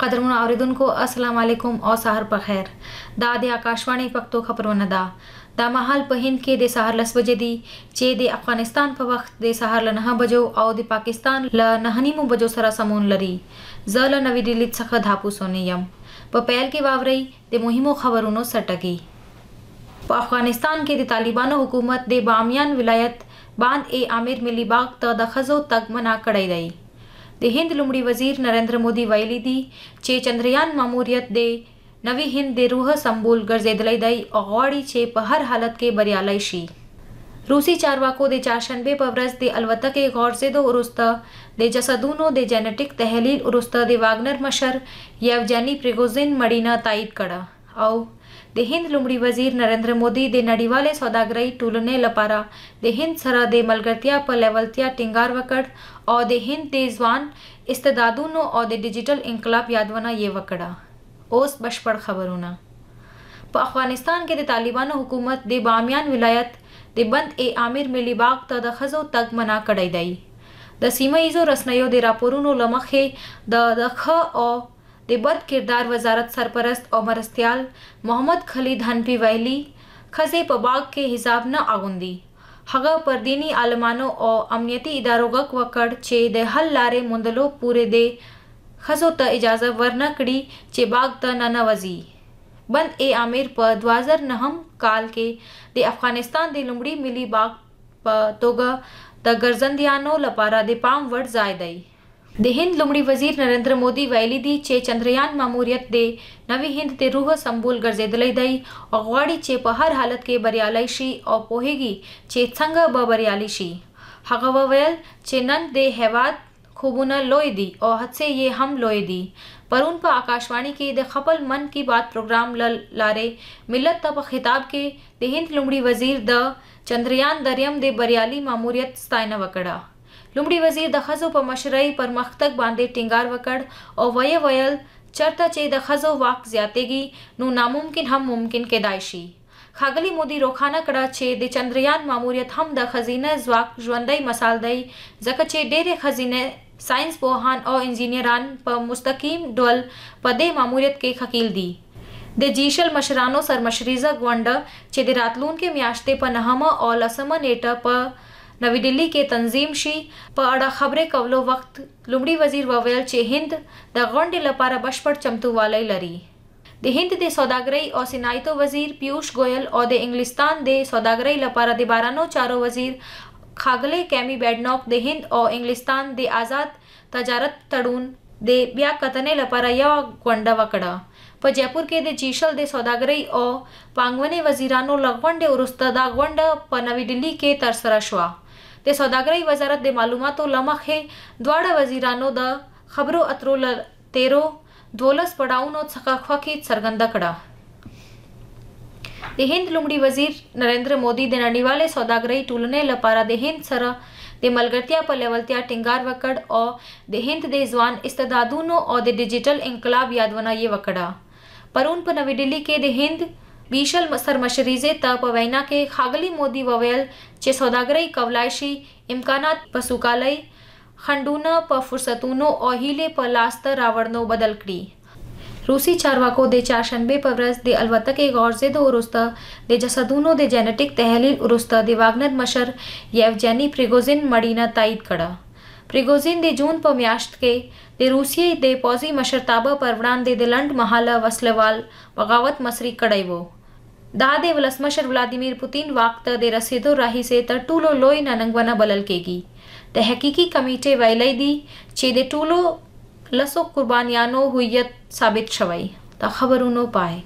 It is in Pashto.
قدرمن اوریدونکو السلام علیکم او سحر په خیر دا د آکاشوانی پښتو خبرونه ده دا مهال په هند کې د سحر لس بجې دي چې د افغانستان په وخت د سحر له نه بجو او د پاکستان له نه نیمو بجو سره سمون لري زه له نوی ډیلی څخه دھاپو سونی يم په پیل کې واوري د مهمو خبرونو سټکی په افغانستان کې د طالبانو حکومت د بامیان ولایت باند ای امیر ملي باغ ته د خزو تګ منع کړی دی د هند لومړي وزیر نریندر مودي ویلي دي چې چندریان ماموریت د نوي هند د روح سمبول ګرځیدلی دی او غواړي چې په هر حالت کې بریالی شي روسي چارواکو د چهارشنبه په ورځ د الوتکې غورځېدو وروسته د جسدونو د جنټیک تحلیل وروسته د واګنر مشر یوجنی پریګوزین مړینه تایید کړه او د هند لومړي وزیر نریندر مودي د نړیوالې سوداګرۍ ټولنې لپاره د هند سره د ملګرتیا په لیولتیا ټینګار وکړ او د هند د ځوان استعدادونو او د ډیجیټل انقلاب یادونه یې وکړه اوس بشپړ خبرونه په افغانستان کې د طالبانو حکومت د بامیان ولایت د بند ای عامر ملي باغ ته د خزو تګ منع کړی دی د سیمه ایزو رسنیو د راپورونو لمخې د د خ او د بد کردار وزارت سرپرست عمر استیال محمد خلید حنفي ویلي خزه په باغ کې حساب نه اغوندي هغه پر دینی عالمانو او امنیتي ادارو غک وکړ چې د حل لارې موندلو پورې د خزو ته اجازه ورنه کړي چې باغ ته نه نوځي بند ای امیر په 2009 کال کې د افغانستان د لومړي ملي باغ په توګه د ګرځندیانو لپاره د پام وړ ځای دی د هند لومړي وزیر نریندر مودي ویلي دي چې چندریان ماموریت دی نوې هند د روح سمبول ګرځیدلې دی او غواړي چې په هر حالت کې بریالي شي او پوهیږي چې څنګه به بریالي شي هغه وویل چې نن د هیواد خوبونه لوی دي او هڅې یې هم لوی دي پرون په آکاشوانی کې د خپل من کی بات پروګرام لارې ملت ته په خطاب کې د هند لومړي وزیر د چندریان دریم د بریالي ماموریت ستاینه وکړه لومړي وزیر د خزو په مشرۍ پرمختګ باندې ټینګار وکړ او وی ویل چرته چې د خزو واک زیاتېږي نو ناممکن هم ممکن کېدای شي خاغلی مودي روخانه کړه چې د چندریان ماموریت هم د خزینه ځواک ژوندۍ مثال دی ځکه چې ډېرې خزینه ساينس پوهان او انجینران په مستقیم ډول په دې ماموریت کې خکیل دي د جیشل مشرانو سرمشریزه غونډه چې د راتلون کې میاشتې په نهمه او لسمه نیټه په نوې ډیلی کې تنظیم شي په اړه خبرې کولو وخت لومړي وزیر وویل چې هند د غونډې لپاره بشپړ چمتووالی لري د هند د سوداګرۍ او صنایتو وزیر پیوش ګویل او د انګلستان د سوداګرۍ لپاره د بارانو چارو وزیر خاګلې کیمی بیډنوک د هند او انګلستان د آزاد تجارت تړون د بیا کتنې لپاره یو غونډه وکړه په جیپور کې د چیشل د سوداګرۍ او پانګونې وزیرانو لغونډه ورسته دا غونډه په نوې ډیلی کې ترسره شوه د سوداګرۍ وزارت د معلوماتو لمخې دواړه وزیرانو د خبرو اترو ل 13 دولس پړاوونو څخه خوخي څرګنده کړه د هند لومړي وزیر نریندر مودي د نړیوالې سوداګرۍ ټولنې لپاره د هند سره د ملګرتیا په لیولتیا ټینګار وکړ او د هند د ځوان استعدادونو او د ډیجیټل انقلاب یادونه یې وکړه پرون په نوې ډیلی کې د هند બીશલ સરમશરીઝે ત પવૈના કે ખાગલી મોદી વવેલ જે સોદાગરઈ કવલાયશી ઇમકાનાત પસુકાલય ખંડુન પ ફુરસતુનો ઓહિલે પ લાસ્ત રાવણનો બદલકડી रूसी चारवाको दे चारशनबे पवरस दे अलवत के गौरजे दो उरुस्त दे जसदूनो दे जेनेटिक तहलील उरुस्त दे वागनर मशर येवजेनी प्रिगोजिन मडीना ताइद कड़ा प्रिगोजिन दे जून पम्याश्त के दे रूसी दे पौजी मशर ताबा परवड़ान दे दे लंड महाला वसलवाल बगावत मसरी कड़ई वो داده ولسمشر ولادیمیر پوتین وقت د رسیدو راهیسه تر ټولو لوی ننګونه بلل کېږي د حقيقي کمیټې ویلې دي چې د ټولو لسو قربانيانو هویت ثابت شوی دا خبرونو پای